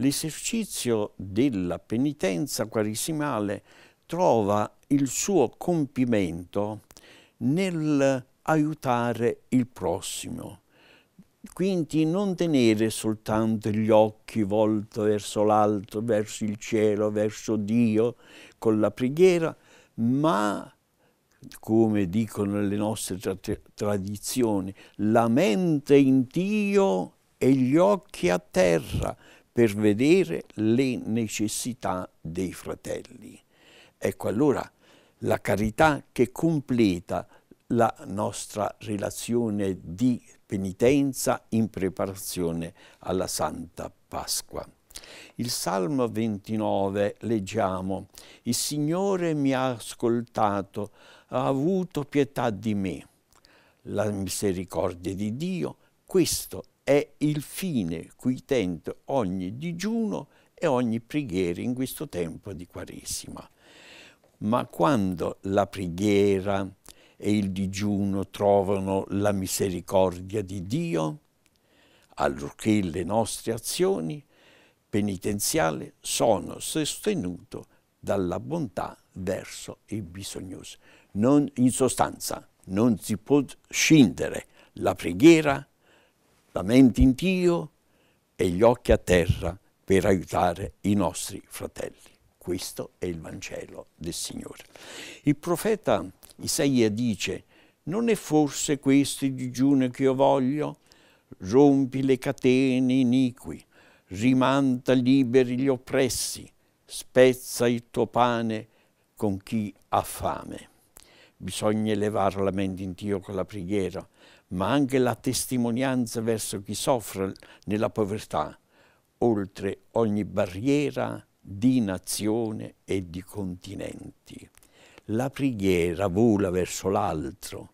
l'esercizio della penitenza quaresimale trova il suo compimento nel aiutare il prossimo. Quindi non tenere soltanto gli occhi volti verso l'alto, verso il cielo, verso Dio con la preghiera, ma come dicono le nostre tra tradizioni, la mente in Dio e gli occhi a terra, per vedere le necessità dei fratelli. Ecco allora la carità che completa la nostra relazione di penitenza in preparazione alla Santa Pasqua. Il Salmo 29 leggiamo, il Signore mi ha ascoltato, ha avuto pietà di me. La misericordia di Dio, questo è il fine cui tento ogni digiuno e ogni preghiera in questo tempo di Quaresima. Ma quando la preghiera e il digiuno trovano la misericordia di Dio, allorché le nostre azioni penitenziali sono sostenute dalla bontà verso i bisognosi. Non, in sostanza non si può scindere la preghiera la mente in Dio e gli occhi a terra per aiutare i nostri fratelli. Questo è il Vangelo del Signore. Il profeta Isaia dice, non è forse questo il digiuno che io voglio? Rompi le catene iniqui, rimanta liberi gli oppressi, spezza il tuo pane con chi ha fame bisogna elevare la mente in Dio con la preghiera, ma anche la testimonianza verso chi soffre nella povertà, oltre ogni barriera di nazione e di continenti. La preghiera vola verso l'altro,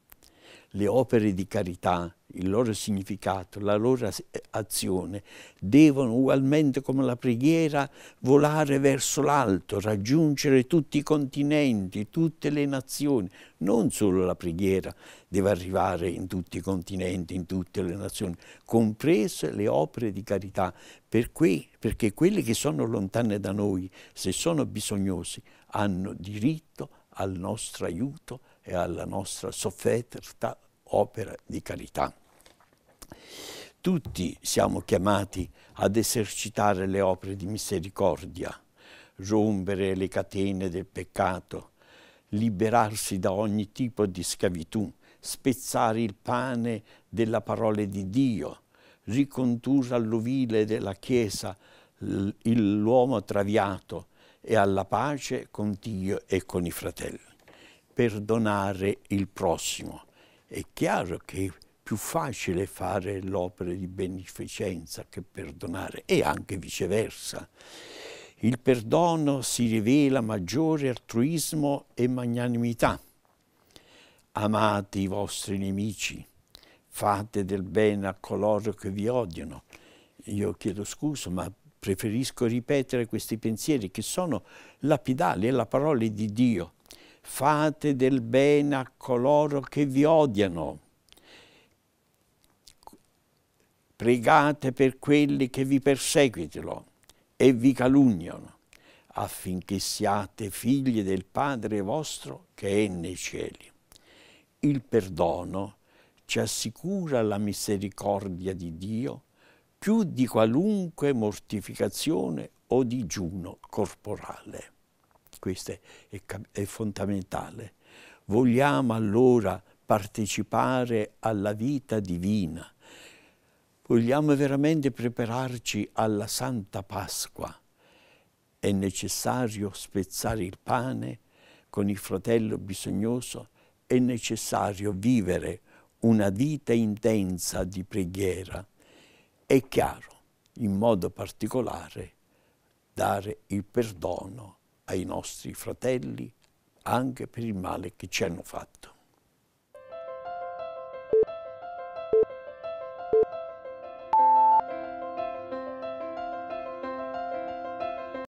le opere di carità il loro significato, la loro azione, devono ugualmente come la preghiera volare verso l'alto, raggiungere tutti i continenti, tutte le nazioni. Non solo la preghiera deve arrivare in tutti i continenti, in tutte le nazioni, comprese le opere di carità, per cui, perché quelli che sono lontani da noi, se sono bisognosi, hanno diritto al nostro aiuto e alla nostra sofferta opera di carità. Tutti siamo chiamati ad esercitare le opere di misericordia, rompere le catene del peccato, liberarsi da ogni tipo di schiavitù, spezzare il pane della parola di Dio, ricondurre all'ovile della Chiesa l'uomo traviato e alla pace con Dio e con i fratelli. Perdonare il prossimo. È chiaro che più facile fare l'opera di beneficenza che perdonare e anche viceversa. Il perdono si rivela maggiore altruismo e magnanimità. Amate i vostri nemici, fate del bene a coloro che vi odiano. Io chiedo scusa, ma preferisco ripetere questi pensieri che sono lapidali, è la parola di Dio. Fate del bene a coloro che vi odiano pregate per quelli che vi perseguitano e vi calunniano, affinché siate figli del Padre vostro che è nei cieli. Il perdono ci assicura la misericordia di Dio più di qualunque mortificazione o digiuno corporale. Questo è, è, è fondamentale. Vogliamo allora partecipare alla vita divina, vogliamo veramente prepararci alla Santa Pasqua, è necessario spezzare il pane con il fratello bisognoso, è necessario vivere una vita intensa di preghiera e chiaro, in modo particolare, dare il perdono ai nostri fratelli anche per il male che ci hanno fatto.